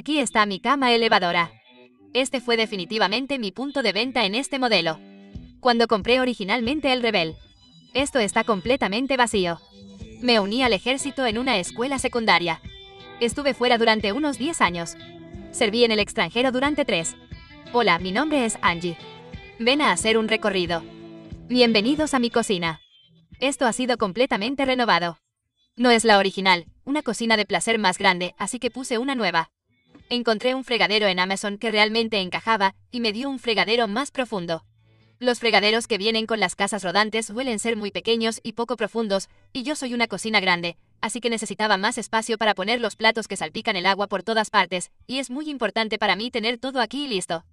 Aquí está mi cama elevadora. Este fue definitivamente mi punto de venta en este modelo. Cuando compré originalmente el Rebel. Esto está completamente vacío. Me uní al ejército en una escuela secundaria. Estuve fuera durante unos 10 años. Serví en el extranjero durante 3. Hola, mi nombre es Angie. Ven a hacer un recorrido. Bienvenidos a mi cocina. Esto ha sido completamente renovado. No es la original, una cocina de placer más grande, así que puse una nueva encontré un fregadero en Amazon que realmente encajaba y me dio un fregadero más profundo. Los fregaderos que vienen con las casas rodantes suelen ser muy pequeños y poco profundos, y yo soy una cocina grande, así que necesitaba más espacio para poner los platos que salpican el agua por todas partes, y es muy importante para mí tener todo aquí y listo.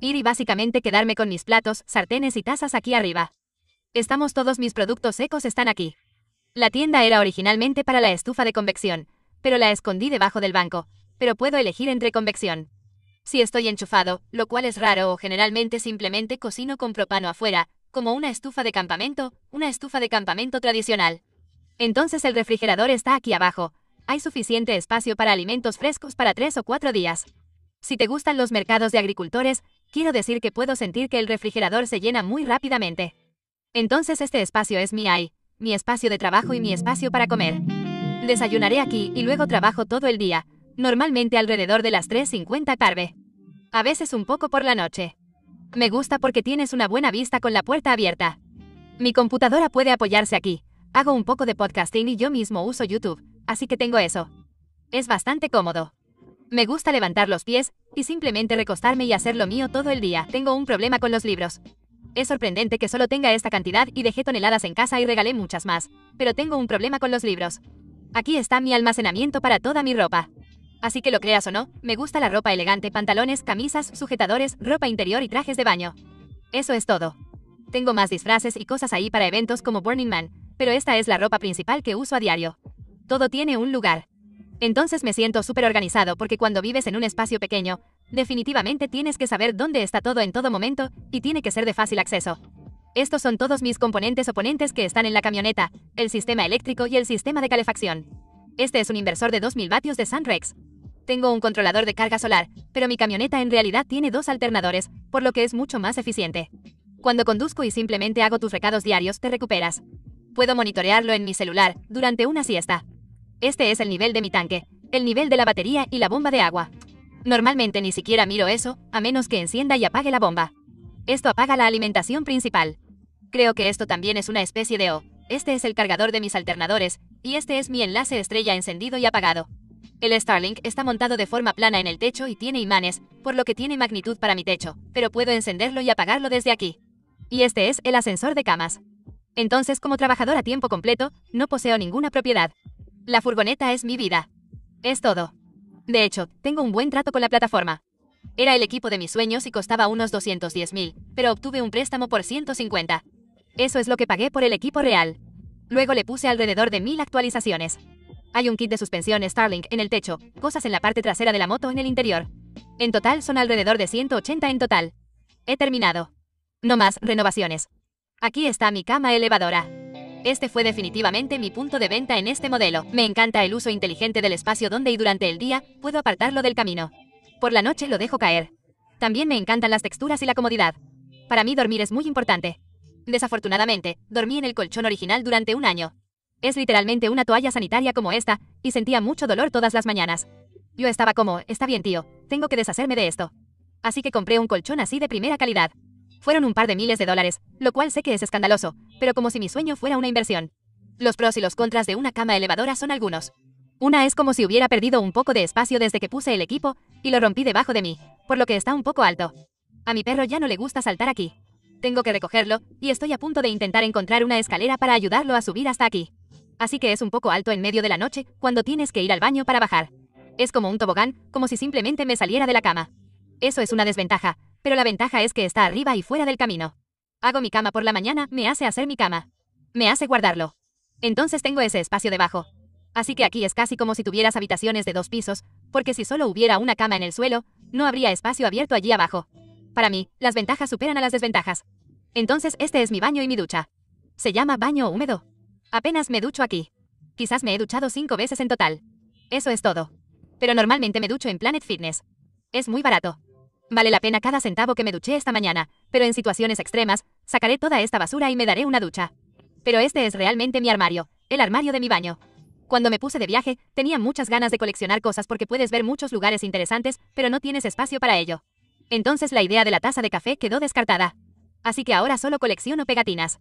Ir y básicamente quedarme con mis platos, sartenes y tazas aquí arriba. Estamos todos mis productos secos están aquí. La tienda era originalmente para la estufa de convección, pero la escondí debajo del banco, pero puedo elegir entre convección. Si estoy enchufado, lo cual es raro o generalmente simplemente cocino con propano afuera, como una estufa de campamento, una estufa de campamento tradicional. Entonces el refrigerador está aquí abajo. Hay suficiente espacio para alimentos frescos para tres o cuatro días. Si te gustan los mercados de agricultores, quiero decir que puedo sentir que el refrigerador se llena muy rápidamente. Entonces este espacio es mi AI, mi espacio de trabajo y mi espacio para comer. Desayunaré aquí y luego trabajo todo el día, normalmente alrededor de las 3.50 tarde. A veces un poco por la noche. Me gusta porque tienes una buena vista con la puerta abierta. Mi computadora puede apoyarse aquí. Hago un poco de podcasting y yo mismo uso YouTube, así que tengo eso. Es bastante cómodo. Me gusta levantar los pies y simplemente recostarme y hacer lo mío todo el día. Tengo un problema con los libros. Es sorprendente que solo tenga esta cantidad y dejé toneladas en casa y regalé muchas más, pero tengo un problema con los libros. Aquí está mi almacenamiento para toda mi ropa. Así que lo creas o no, me gusta la ropa elegante, pantalones, camisas, sujetadores, ropa interior y trajes de baño. Eso es todo. Tengo más disfraces y cosas ahí para eventos como Burning Man, pero esta es la ropa principal que uso a diario. Todo tiene un lugar. Entonces me siento súper organizado porque cuando vives en un espacio pequeño, definitivamente tienes que saber dónde está todo en todo momento y tiene que ser de fácil acceso. Estos son todos mis componentes oponentes que están en la camioneta, el sistema eléctrico y el sistema de calefacción. Este es un inversor de 2000 vatios de Sunrex, tengo un controlador de carga solar, pero mi camioneta en realidad tiene dos alternadores, por lo que es mucho más eficiente. Cuando conduzco y simplemente hago tus recados diarios, te recuperas. Puedo monitorearlo en mi celular durante una siesta. Este es el nivel de mi tanque, el nivel de la batería y la bomba de agua. Normalmente ni siquiera miro eso, a menos que encienda y apague la bomba. Esto apaga la alimentación principal. Creo que esto también es una especie de O. Este es el cargador de mis alternadores, y este es mi enlace estrella encendido y apagado. El Starlink está montado de forma plana en el techo y tiene imanes, por lo que tiene magnitud para mi techo, pero puedo encenderlo y apagarlo desde aquí. Y este es el ascensor de camas. Entonces, como trabajador a tiempo completo, no poseo ninguna propiedad. La furgoneta es mi vida. Es todo. De hecho, tengo un buen trato con la plataforma. Era el equipo de mis sueños y costaba unos 210.000, pero obtuve un préstamo por 150. Eso es lo que pagué por el equipo real. Luego le puse alrededor de mil actualizaciones. Hay un kit de suspensión Starlink en el techo, cosas en la parte trasera de la moto en el interior. En total son alrededor de 180 en total. He terminado. No más renovaciones. Aquí está mi cama elevadora. Este fue definitivamente mi punto de venta en este modelo. Me encanta el uso inteligente del espacio donde y durante el día puedo apartarlo del camino. Por la noche lo dejo caer. También me encantan las texturas y la comodidad. Para mí dormir es muy importante. Desafortunadamente, dormí en el colchón original durante un año, es literalmente una toalla sanitaria como esta, y sentía mucho dolor todas las mañanas. Yo estaba como, está bien tío, tengo que deshacerme de esto. Así que compré un colchón así de primera calidad. Fueron un par de miles de dólares, lo cual sé que es escandaloso, pero como si mi sueño fuera una inversión. Los pros y los contras de una cama elevadora son algunos. Una es como si hubiera perdido un poco de espacio desde que puse el equipo y lo rompí debajo de mí, por lo que está un poco alto. A mi perro ya no le gusta saltar aquí. Tengo que recogerlo y estoy a punto de intentar encontrar una escalera para ayudarlo a subir hasta aquí así que es un poco alto en medio de la noche cuando tienes que ir al baño para bajar. Es como un tobogán, como si simplemente me saliera de la cama. Eso es una desventaja, pero la ventaja es que está arriba y fuera del camino. Hago mi cama por la mañana, me hace hacer mi cama. Me hace guardarlo. Entonces tengo ese espacio debajo. Así que aquí es casi como si tuvieras habitaciones de dos pisos, porque si solo hubiera una cama en el suelo, no habría espacio abierto allí abajo. Para mí, las ventajas superan a las desventajas. Entonces este es mi baño y mi ducha. Se llama baño húmedo. Apenas me ducho aquí. Quizás me he duchado cinco veces en total. Eso es todo. Pero normalmente me ducho en Planet Fitness. Es muy barato. Vale la pena cada centavo que me duché esta mañana, pero en situaciones extremas, sacaré toda esta basura y me daré una ducha. Pero este es realmente mi armario, el armario de mi baño. Cuando me puse de viaje, tenía muchas ganas de coleccionar cosas porque puedes ver muchos lugares interesantes, pero no tienes espacio para ello. Entonces la idea de la taza de café quedó descartada. Así que ahora solo colecciono pegatinas.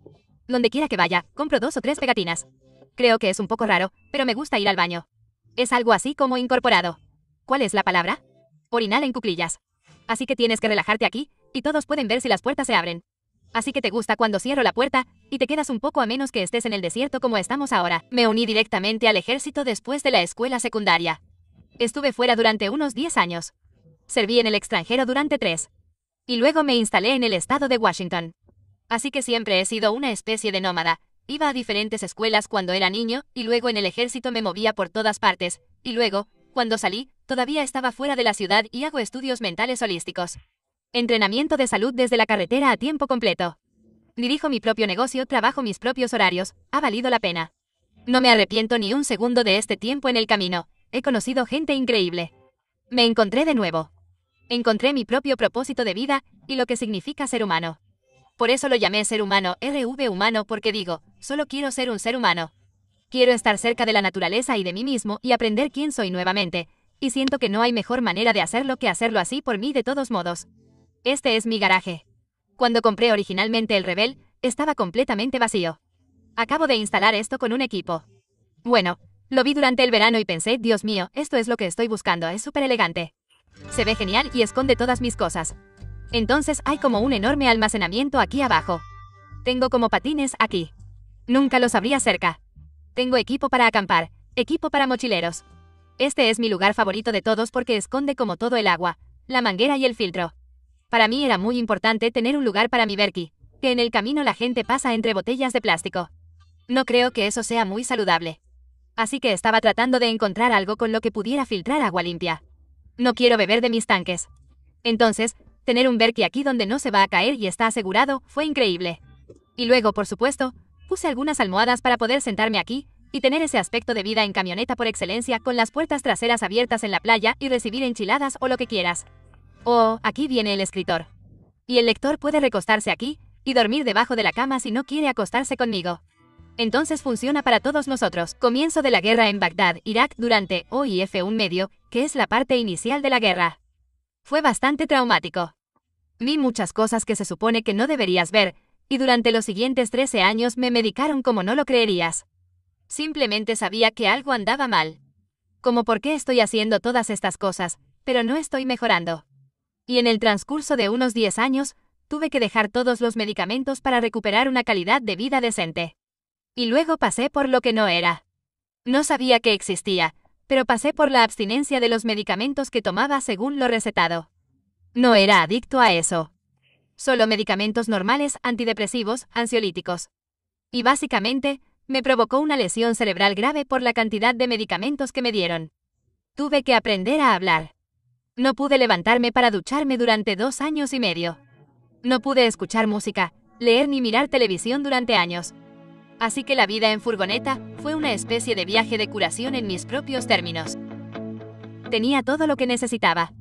Donde quiera que vaya, compro dos o tres pegatinas. Creo que es un poco raro, pero me gusta ir al baño. Es algo así como incorporado. ¿Cuál es la palabra? Orinal en cuclillas. Así que tienes que relajarte aquí, y todos pueden ver si las puertas se abren. Así que te gusta cuando cierro la puerta, y te quedas un poco a menos que estés en el desierto como estamos ahora. Me uní directamente al ejército después de la escuela secundaria. Estuve fuera durante unos 10 años. Serví en el extranjero durante 3. Y luego me instalé en el estado de Washington así que siempre he sido una especie de nómada. Iba a diferentes escuelas cuando era niño, y luego en el ejército me movía por todas partes, y luego, cuando salí, todavía estaba fuera de la ciudad y hago estudios mentales holísticos. Entrenamiento de salud desde la carretera a tiempo completo. Dirijo mi propio negocio, trabajo mis propios horarios, ha valido la pena. No me arrepiento ni un segundo de este tiempo en el camino, he conocido gente increíble. Me encontré de nuevo. Encontré mi propio propósito de vida y lo que significa ser humano. Por eso lo llamé ser humano, RV humano, porque digo, solo quiero ser un ser humano. Quiero estar cerca de la naturaleza y de mí mismo y aprender quién soy nuevamente, y siento que no hay mejor manera de hacerlo que hacerlo así por mí de todos modos. Este es mi garaje. Cuando compré originalmente el Rebel, estaba completamente vacío. Acabo de instalar esto con un equipo. Bueno, lo vi durante el verano y pensé, Dios mío, esto es lo que estoy buscando, es súper elegante. Se ve genial y esconde todas mis cosas. Entonces hay como un enorme almacenamiento aquí abajo. Tengo como patines aquí. Nunca los habría cerca. Tengo equipo para acampar, equipo para mochileros. Este es mi lugar favorito de todos porque esconde como todo el agua, la manguera y el filtro. Para mí era muy importante tener un lugar para mi Berki, que en el camino la gente pasa entre botellas de plástico. No creo que eso sea muy saludable. Así que estaba tratando de encontrar algo con lo que pudiera filtrar agua limpia. No quiero beber de mis tanques. Entonces, Tener un Berkey aquí donde no se va a caer y está asegurado fue increíble. Y luego, por supuesto, puse algunas almohadas para poder sentarme aquí y tener ese aspecto de vida en camioneta por excelencia con las puertas traseras abiertas en la playa y recibir enchiladas o lo que quieras. Oh, aquí viene el escritor. Y el lector puede recostarse aquí y dormir debajo de la cama si no quiere acostarse conmigo. Entonces funciona para todos nosotros. Comienzo de la guerra en Bagdad, Irak durante OIF-1 medio, que es la parte inicial de la guerra. Fue bastante traumático. Vi muchas cosas que se supone que no deberías ver, y durante los siguientes 13 años me medicaron como no lo creerías. Simplemente sabía que algo andaba mal. Como por qué estoy haciendo todas estas cosas, pero no estoy mejorando. Y en el transcurso de unos 10 años, tuve que dejar todos los medicamentos para recuperar una calidad de vida decente. Y luego pasé por lo que no era. No sabía que existía, pero pasé por la abstinencia de los medicamentos que tomaba según lo recetado. No era adicto a eso. Solo medicamentos normales, antidepresivos, ansiolíticos. Y básicamente, me provocó una lesión cerebral grave por la cantidad de medicamentos que me dieron. Tuve que aprender a hablar. No pude levantarme para ducharme durante dos años y medio. No pude escuchar música, leer ni mirar televisión durante años. Así que la vida en furgoneta fue una especie de viaje de curación en mis propios términos. Tenía todo lo que necesitaba.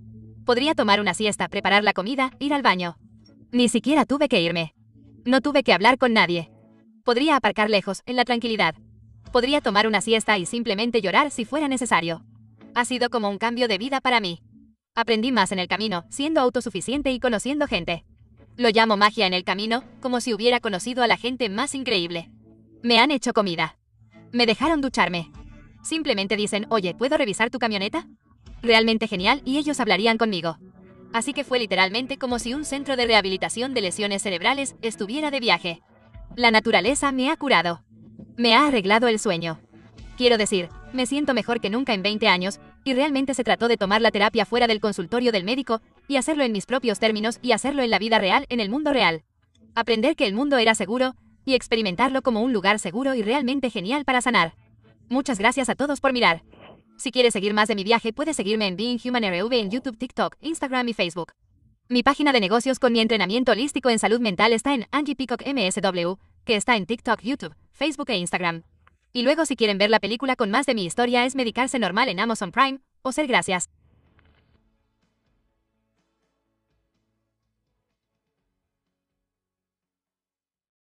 Podría tomar una siesta, preparar la comida, ir al baño. Ni siquiera tuve que irme. No tuve que hablar con nadie. Podría aparcar lejos, en la tranquilidad. Podría tomar una siesta y simplemente llorar si fuera necesario. Ha sido como un cambio de vida para mí. Aprendí más en el camino, siendo autosuficiente y conociendo gente. Lo llamo magia en el camino, como si hubiera conocido a la gente más increíble. Me han hecho comida. Me dejaron ducharme. Simplemente dicen, oye, ¿puedo revisar tu camioneta? Realmente genial y ellos hablarían conmigo. Así que fue literalmente como si un centro de rehabilitación de lesiones cerebrales estuviera de viaje. La naturaleza me ha curado. Me ha arreglado el sueño. Quiero decir, me siento mejor que nunca en 20 años, y realmente se trató de tomar la terapia fuera del consultorio del médico, y hacerlo en mis propios términos y hacerlo en la vida real, en el mundo real. Aprender que el mundo era seguro, y experimentarlo como un lugar seguro y realmente genial para sanar. Muchas gracias a todos por mirar. Si quieres seguir más de mi viaje, puedes seguirme en Being Human RV en YouTube, TikTok, Instagram y Facebook. Mi página de negocios con mi entrenamiento holístico en salud mental está en Angie Peacock MSW, que está en TikTok, YouTube, Facebook e Instagram. Y luego si quieren ver la película con más de mi historia es Medicarse Normal en Amazon Prime o Ser Gracias.